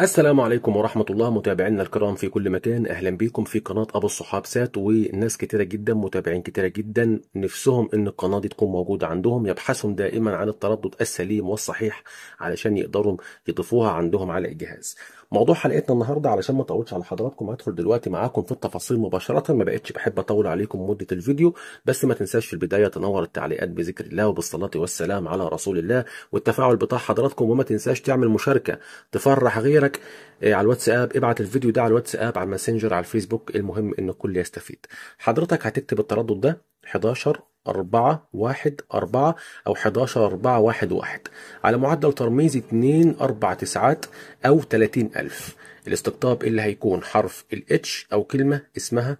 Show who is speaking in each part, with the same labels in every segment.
Speaker 1: السلام عليكم ورحمة الله متابعينا الكرام في كل مكان أهلا بيكم في قناة أبو الصحاب سات وناس كتيرة جدا متابعين كتيرة جدا نفسهم إن القناة دي تكون موجودة عندهم يبحثهم دائما عن التردد السليم والصحيح علشان يقدروا يضيفوها عندهم على الجهاز موضوع حلقتنا النهاردة علشان ما اطولش على حضراتكم هدخل دلوقتي معاكم في التفاصيل مباشرة ما بقتش بحب اطول عليكم مدة الفيديو بس ما تنساش في البداية تنور التعليقات بذكر الله وبالصلاة والسلام على رسول الله والتفاعل بتاع حضراتكم وما تنساش تعمل مشاركة تفرح غيرك عندك آه، على الواتساب ابعت الفيديو ده على الواتساب على الماسنجر على الفيسبوك المهم ان الكل يستفيد حضرتك هتكتب التردد ده 11 4 1 4 أو 11 4 1 1 على معدل ترميز 2 4 تسعات أو 30000 الاستقطاب اللي هيكون حرف الاتش أو كلمة اسمها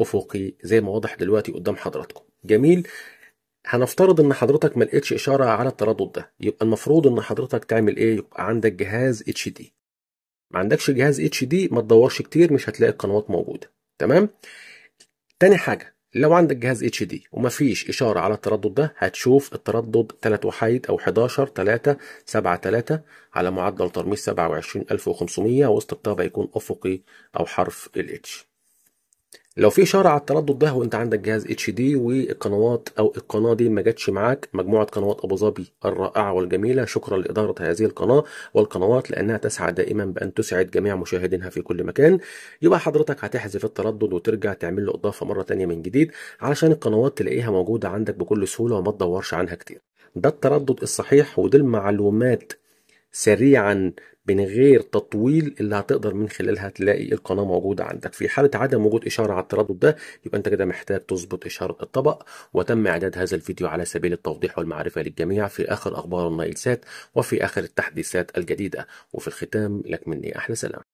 Speaker 1: أفقي زي ما واضح دلوقتي قدام حضراتكم جميل هنفترض ان حضرتك ما لقيتش اشاره على التردد ده يبقى المفروض ان حضرتك تعمل ايه يبقى عندك جهاز اتش دي ما عندكش جهاز اتش دي ما تدورش كتير مش هتلاقي القنوات موجوده تمام تاني حاجه لو عندك جهاز اتش دي ومفيش اشاره على التردد ده هتشوف التردد 3 وحيد او 11 3 7 3 على معدل ترميز 27500 وسط الطابع يكون افقي او حرف الاتش لو في اشاره على التردد ده وانت عندك جهاز اتش دي والقنوات او القناه دي ما جاتش معاك مجموعه قنوات ابو ظبي الرائعه والجميله شكرا لاداره هذه القناه والقنوات لانها تسعى دائما بان تسعد جميع مشاهدينها في كل مكان يبقى حضرتك هتحذف التردد وترجع تعمل له اضافه مره ثانيه من جديد علشان القنوات تلاقيها موجوده عندك بكل سهوله وما تدورش عنها كتير ده التردد الصحيح ودي المعلومات سريعا من غير تطويل اللي هتقدر من خلالها تلاقي القناه موجوده عندك في حاله عدم وجود اشاره على التردد ده يبقى انت كده محتاج تظبط اشاره الطبق وتم اعداد هذا الفيديو على سبيل التوضيح والمعرفه للجميع في اخر اخبار النايلسات وفي اخر التحديثات الجديده وفي الختام لك مني احلى سلام